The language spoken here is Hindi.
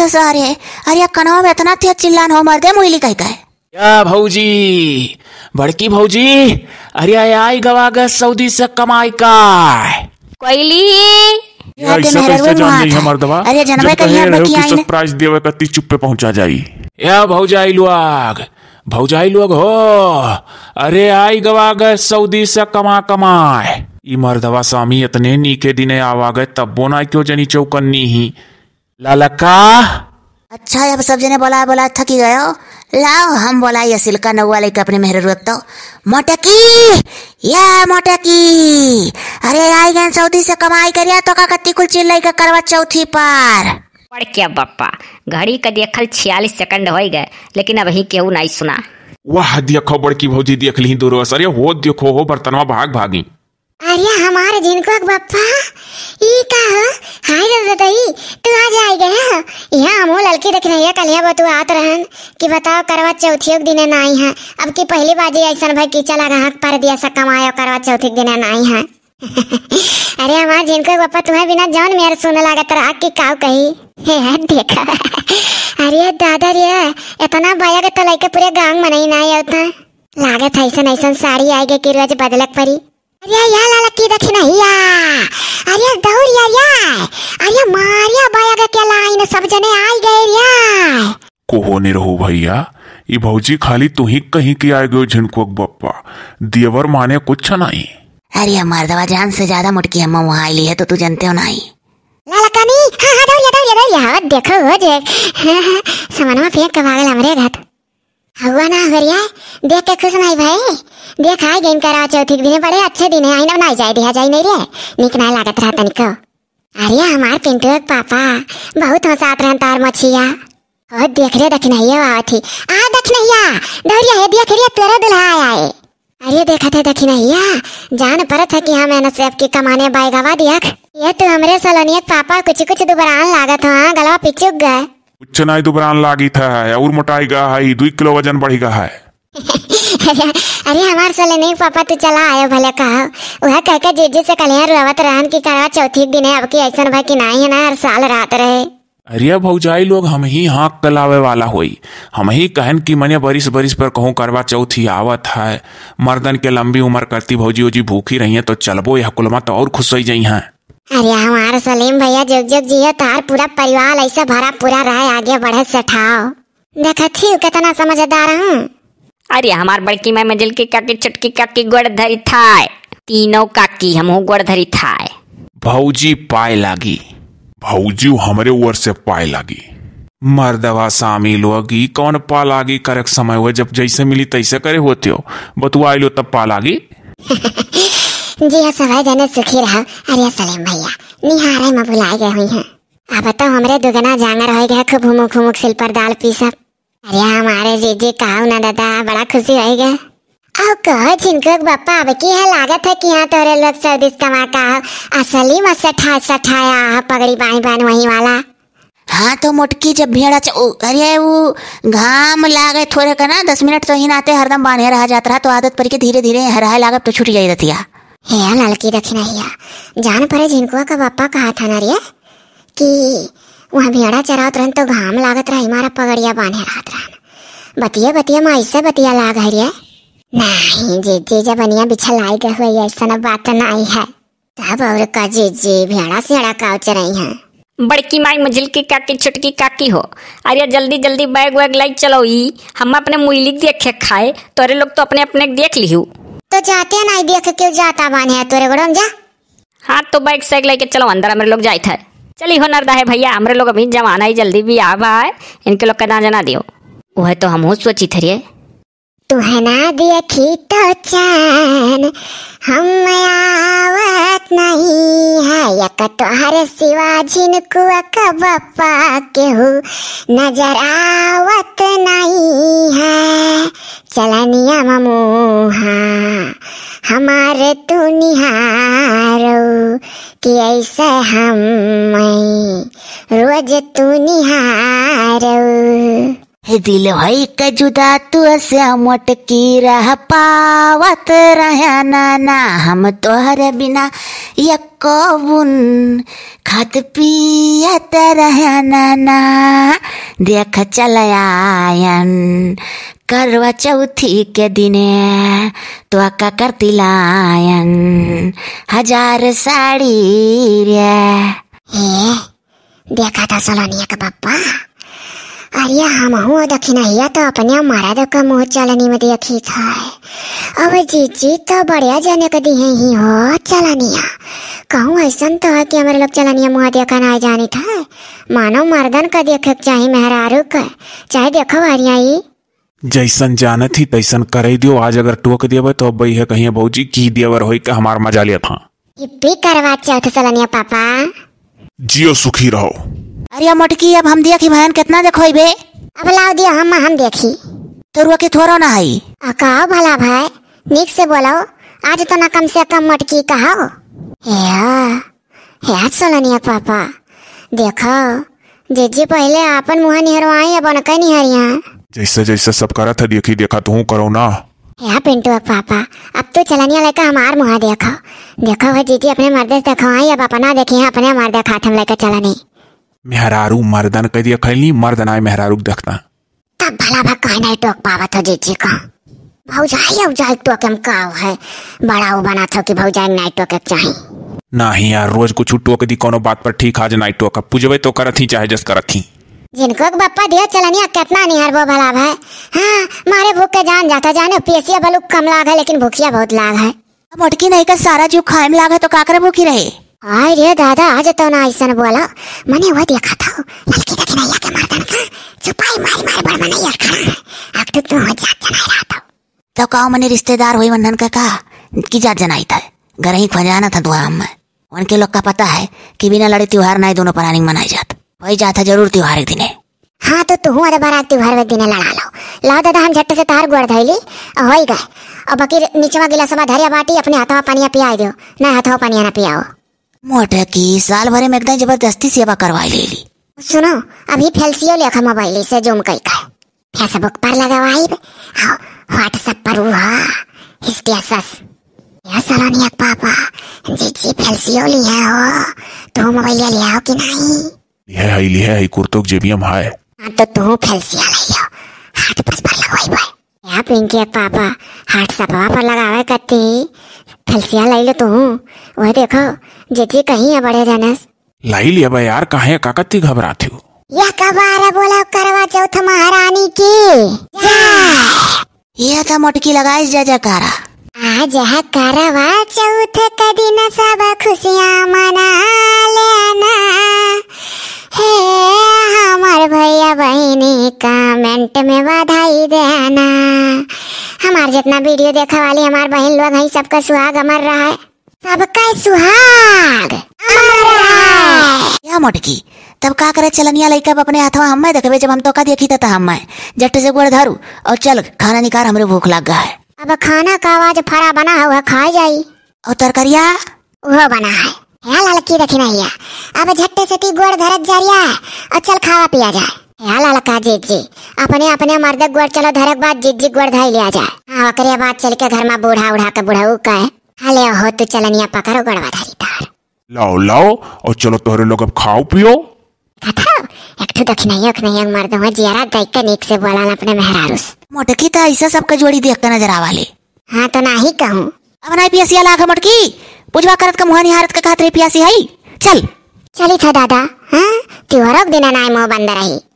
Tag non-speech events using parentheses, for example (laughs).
तस तो सारे अरे कनो में इतना तेज चिल्लान हो मर दे मुहिली कह गए या भौजी बड़की भौजी अरे आई गवा गए सऊदी से कमाई तो का कोयली अरे जनवे कहीं सरप्राइज पहुंचा जाई या भौजाई लोग भौजाई लोग हो अरे आई गवाग सऊदी से कमा कमाए ई मर्दवा स्वामी इतने नीके दिने आवा गए तब बोना क्यों जनी चौकन्नी ही ललका अच्छा अब सब जने बोला बोला थकी गयो लाओ हम बोला ये सिल्का नौवा लेके अपने मेहर रोक तो मोटकी ये मोटकी अरे आई गए सऊदी से कमाई करिया तो का कत्ती कुल चिल्लाई का करवा चौथी पार पड़ क्या बप्पा घड़ी का देखल छियालीस सेकंड हो गए लेकिन अब ही केहू नहीं सुना वाह देखो बड़की भौजी देख ली दूर अरे वो देखो हो बर्तनवा भाग भागी अरे हमारे जिनको बप्पा ई का हो हाय रजतई तू आ जाए गया यहां हमो लड़की देख रही कलिया बतू आत रहन कि बताओ करवा चौथी के दिन नाई है अब की पहली बाजी ऐसा भाई की चला रहा पर दिया सा कमाया करवा चौथी के दिन नाई है (laughs) अरे हमारे जिनको बप्पा तुम्हें बिना जान मेयर सुने लगा तर आग की काव कही हे देखा (laughs) अरे दादा रे इतना बाया के तलाई के पूरे गांग मनाई ना आया उतना लागत ऐसा ऐसा साड़ी आएगा कि रोज बदलक पड़ी अरे यार लाला की ललकी दक्षिणा हिया अरे दौड़ यार यार अरे मारिया बाया का क्या लाइन सब जने आ गए यार को नहीं रहो भैया ये भौजी खाली तू ही कहीं के आ गयो झिनको बप्पा देवर माने कुछ नहीं अरे हमार दवा जान से ज्यादा मुटकी हम वहां आई है तो तू जानते हो नहीं लाला हां हां हाँ, हाँ यार दौड़िया यार हाँ देखो हो जे हाँ, हाँ, सामान में फेंक के भागल हमरे घर हुआ ना हवरिया देख के खुश नहीं भाई दिया गेम गेन करा चौथी दिन बड़े अच्छे दिन है आईना बनाई जाए दिया जाए मेरे निक ना लागत रहा तनिक अरे हमार पिंटू पापा बहुत हंसात रहन तार मछिया ओ देख रे दखनैया आवत थी आ नहीं आ दौरिया है दिया रे तेरे दुल्हा आया है अरे देखा था नहीं आ जान पर था कि हम हाँ मेहनत से आपकी कमाने बाएगावा दिया ये तो हमरे सलोनिया पापा कुछ कुछ दुबरान लागत हां गलवा पिचुक गए कुछ नहीं दुबरान लागी था और मोटाई गा है 2 किलो वजन बढ़ी गा है अरे हमार सले नहीं पापा तू चला आयो भले कहा वह कहकर जीजी से कलिया रुआवत रहन की करवा चौथी दिन है अब की ऐसा भाई की नहीं है ना हर साल रात रहे अरे भौजाई लोग हम ही हाँक कलावे वाला होई हम ही कहन की मने बरिस बरिस पर कहूँ करवा चौथी आवत है मर्दन के लंबी उम्र करती भौजी उजी भूखी रही है तो चलबो यह कुलमा तो और खुश हो जाई हैं अरे हमार सलीम भैया जग जग जियो तार पूरा परिवार ऐसा भरा पूरा रहा आगे बढ़े सठाओ देखा थी कितना समझदार हूँ अरे हमार बड़की माई मंजिल की काकी छुटकी काकी गोड़ धरी थाय तीनों काकी हम गोड़ धरी थाय भौजी पाए लागी भौजी हमारे ओर से पाए लागी मर्दवा शामिल होगी कौन पाल आगी करक समय हुआ जब जैसे मिली तैसे करे होते हो बतुआ लो तब पाल आगी (laughs) जी हाँ सवाई जाने सुखी रहा अरे सलेम भैया निहारे मैं बुलाए गए हुई हैं आप बताओ तो हमारे दुगना जांगर हो गया खूब हुमुक हुमुक सिल पर दाल पी सब अरे हाँ, हमारे जीजी कहा ना दादा बड़ा खुशी हो गया आओ कहो जिनको बापा अब की है लागत है कि यहाँ तोरे लोग सर्विस कमा का हो असली मत सठा सठाया है पगड़ी बाई बान वही वाला हाँ तो मोटकी जब भेड़ा अरे वो घाम लागे थोड़े का ना दस मिनट तो ही नाते हरदम बांधे रह जात रहा तो आदत पड़ के धीरे धीरे हराए लागत तो छूट जाई रहती है हे लड़की रखी नहीं जान पड़े जिनको का बापा कहा था ना रे कि वहाँ भेड़ा चरावत रहन तो घाम लागत रहा हमारा पगड़िया बांधे रात रहा बतिया बतिया माँ ऐसे बतिया लाग हरिया नहीं जी जी जब बनिया बिछल आई गए हुए ऐसा बात नहीं है तब और का जी जी भेड़ा अड़ा काउच रही है बड़की माई मझिल की काकी छुटकी काकी हो अरे जल्दी जल्दी बैग वैग लाई चलो ई हम अपने मुइली देखे खाए तोरे लोग तो अपने अपने देख लिहू तो जाते नहीं देख क्यों जाता बने तोरे गोड़म जा हाँ तो बाइक साइक लेके चलो अंदर हमारे लोग जाए थे चली हो नरदा है भैया हमरे लोग अभी जमाना ही जल्दी भी आवा है इनके लोग का ना जना दियो वह तो हम सोची थे तू है ना दिया तो चैन हम आवत नहीं है या यक तोहर सिवा जिनको बप्पा हो नजर आवत नहीं है चलनिया ममोहा हमारे तू निहारो कि ऐसे हम रोज तू निहारो हे दिल भाई का जुदा तू से मोटकी रह पावत रहा ना हम तोहरे बिना यको बुन खत पियत रहा ना देख चल आयन करवा चौथी के दिने तो अक्का करती लायन हजार साड़ी रे ए, देखा था सलोनिया का पापा अरे हम हूँ नहीं तो अपने मारा दो का मुँह चलनी में देखी था अब जी जी तो बढ़िया जाने का दिए ही हो चलनिया कहूँ ऐसा तो है कि हमारे लोग चलनिया मुँह देखा ना जानी था मानो मर्दन का देखे चाहे मेहरारू का चाहे देखो हरियाई जैसन जानत ही तैसन करे दियो आज अगर टोक देवे तो अब है कहीं है भौजी की देवर हो के हमार मजा लिया था ये पे करवा चौथ सलनिया पापा जियो सुखी रहो अरे मटकी अब हम देखी बहन कितना देखोई बे अब लाओ दियो हम हम देखी तोरुआ के थोरो ना है कहो भला भाई नीक से बोलो आज तो ना कम से कम मटकी कहो हे सलनिया पापा देखो जे जे पहले अपन मुहा निहरवाई अब अनका निहरिया जैसे जैसे सब करा था देखी देखा तू तो करो ना या पिंटू अब पापा अब तो चलनिया लड़का हमार मुहा देखो देखो है जीजी अपने मर्द देखो हाँ अब अपना देखे अपने मर्द खात हम लड़का चलनी मेहरारू मर्दन कह दिया खैली मर्द ना मेहरारू देखता तब भला भा कह नहीं टोक पावत हो जीजी का भौजाई औजाई टोक हम का है बड़ा वो बना था कि भौजाई नहीं टोक चाहिए ना ही यार रोज कुछ टोक दी कोनो बात पर ठीक आज नहीं टोक पूजबे तो करत ही चाहे जस करत ही जिनको बप्पा दियो चलनिया कितना निहर वो भला है हाँ मारे भूख के जान जाता जाने पीसिया बलू कम लाग है लेकिन भूखिया बहुत लाग है मोटकी नहीं कर सारा जीव खाए में लाग है तो काकरे भूखी रहे आय रे दादा आज तो ना ऐसा बोला मैंने वो देखा था लड़की देखे नहीं आके मर्दन का छुपाई मार मार बड़ा मैंने यार खड़ा अब तो तू हो जात जनाई रहा था तो कहो तो मैंने रिश्तेदार हुई वंदन का कहा कि जात जनाई था घर ही खजाना था दुआ में उनके लोग का पता है कि बिना लड़े त्योहार नहीं दोनों प्राणी मनाई जाते वही जाता जरूर त्योहार के दिन हाँ तो तू अरे बारात त्योहार के दिन लड़ा लो लाओ दादा हम झट से तार गुड़ धैली हो गए और बाकी नीचवा गिलासवा धरिया बाटी अपने हाथवा पानिया पिया दियो ना हाथवा पानिया ना पियाओ मोटे की साल भर में एकदम जबरदस्ती सेवा करवा ले ली सुनो अभी फैलसियो लेखा मोबाइल से जूम कई का फेसबुक पर लगावाई हाँ व्हाट्सएप पर हुआ हिस्टेसस या सलोनिया पापा जी जी फैलसियो लिया हो तो मोबाइल लिया हो कि नहीं लिहे है लिहे है कुर्तोक जेबियम हाय हां तो तू फैलसिया लइयो हाथ पर पर लगवाई बा या पिंकी पापा हाथ सा पापा पर लगा हुआ लगावे कती फैलसिया लई लो तू ओए देखो जेजी कहीं है बड़े जानस लाई लिया भाई यार है काकती घबराती हो यह कबारा बोला करवा चौथ तो महारानी की जय यह था मटकी लगाई जा जकारा आज करवा चौथ का दिन सब खुशियां मना कमेंट में बधाई देना हमार जितना वीडियो देखा वाली हमार बहन लोग हैं सबका सुहाग अमर रहा है सबका सुहाग अमर क्या मोटकी तब का करे चलनिया लड़का अपने हाथवा हम देखबे जब हम तो का देखी था हम जट से गोड़ धरू और चल खाना निकाल हमरे भूख लग गया है अब खाना का आवाज फरा बना है वह जाई और तरकरिया वो बना है यहाँ लड़की रखी नहीं है अब झट्टे से ती गोड़ धरत जा रहा और चल खावा पिया जाए अपने अपने मर्द गोड़ चलो धरक बात जीजी गोड़ धाई लिया जाए हां ओकरे चल के घर में बूढ़ा उड़ा के बुढ़ऊ का है हले हो तू चलनिया पकड़ो गड़वा धारी तार लाओ लाओ और चलो तुहरे लोग अब खाओ पियो एक कथा एक नहीं दखिनाइयो खनाइयो मर्द हो जियारा देख के नीक से बोला ना अपने मेहरारूस मोटकी तो ऐसा सबका जोड़ी देख के नजर आवाले हाँ तो ना ही कहूँ अब ना पियासी लाख मोटकी पूजवा करत का मुहा निहारत का खातरे पियासी है चल चली था दादा हाँ त्योहारों के दिन ना मोह बंद रही